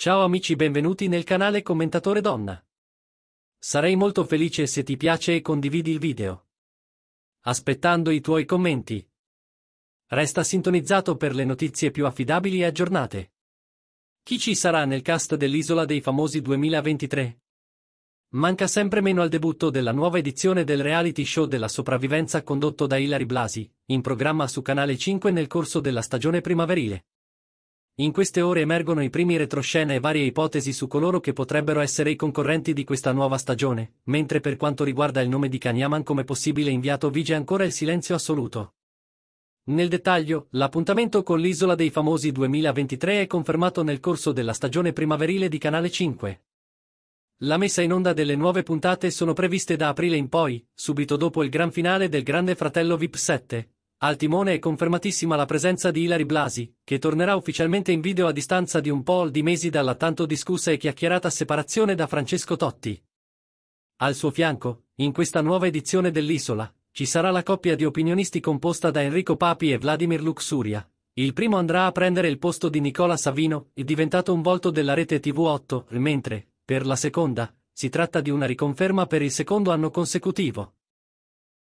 Ciao amici benvenuti nel canale Commentatore Donna. Sarei molto felice se ti piace e condividi il video. Aspettando i tuoi commenti. Resta sintonizzato per le notizie più affidabili e aggiornate. Chi ci sarà nel cast dell'Isola dei Famosi 2023? Manca sempre meno al debutto della nuova edizione del reality show della sopravvivenza condotto da Hilary Blasi, in programma su Canale 5 nel corso della stagione primaverile. In queste ore emergono i primi retroscena e varie ipotesi su coloro che potrebbero essere i concorrenti di questa nuova stagione, mentre per quanto riguarda il nome di Kanyaman come possibile inviato vige ancora il silenzio assoluto. Nel dettaglio, l'appuntamento con l'Isola dei Famosi 2023 è confermato nel corso della stagione primaverile di Canale 5. La messa in onda delle nuove puntate sono previste da aprile in poi, subito dopo il gran finale del Grande Fratello VIP 7, al timone è confermatissima la presenza di Ilari Blasi, che tornerà ufficialmente in video a distanza di un po' di mesi dalla tanto discussa e chiacchierata separazione da Francesco Totti. Al suo fianco, in questa nuova edizione dell'Isola, ci sarà la coppia di opinionisti composta da Enrico Papi e Vladimir Luxuria. Il primo andrà a prendere il posto di Nicola Savino, diventato un volto della rete TV8, mentre, per la seconda, si tratta di una riconferma per il secondo anno consecutivo.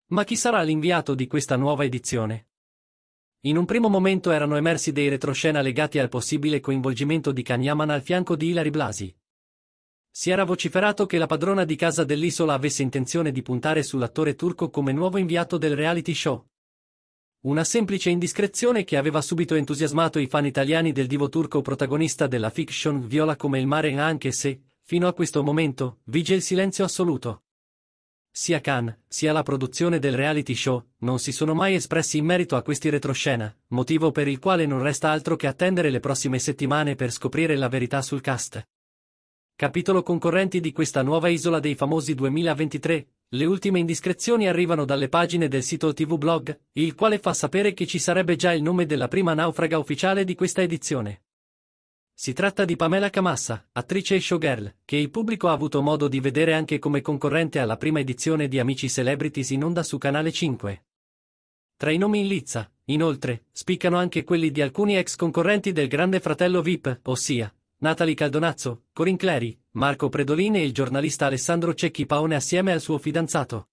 Ma chi sarà l'inviato di questa nuova edizione? In un primo momento erano emersi dei retroscena legati al possibile coinvolgimento di Kanyaman al fianco di Hilary Blasi. Si era vociferato che la padrona di casa dell'isola avesse intenzione di puntare sull'attore turco come nuovo inviato del reality show. Una semplice indiscrezione che aveva subito entusiasmato i fan italiani del divo turco protagonista della fiction Viola come il mare anche se, fino a questo momento, vige il silenzio assoluto. Sia Khan, sia la produzione del reality show, non si sono mai espressi in merito a questi retroscena, motivo per il quale non resta altro che attendere le prossime settimane per scoprire la verità sul cast. Capitolo concorrenti di questa nuova isola dei famosi 2023, le ultime indiscrezioni arrivano dalle pagine del sito TV Blog, il quale fa sapere che ci sarebbe già il nome della prima naufraga ufficiale di questa edizione. Si tratta di Pamela Camassa, attrice e showgirl, che il pubblico ha avuto modo di vedere anche come concorrente alla prima edizione di Amici Celebrities in onda su Canale 5. Tra i nomi in lizza, inoltre, spiccano anche quelli di alcuni ex concorrenti del Grande Fratello VIP, ossia Natalie Caldonazzo, Corin Clary, Marco Predolini e il giornalista Alessandro Cecchi Paone assieme al suo fidanzato.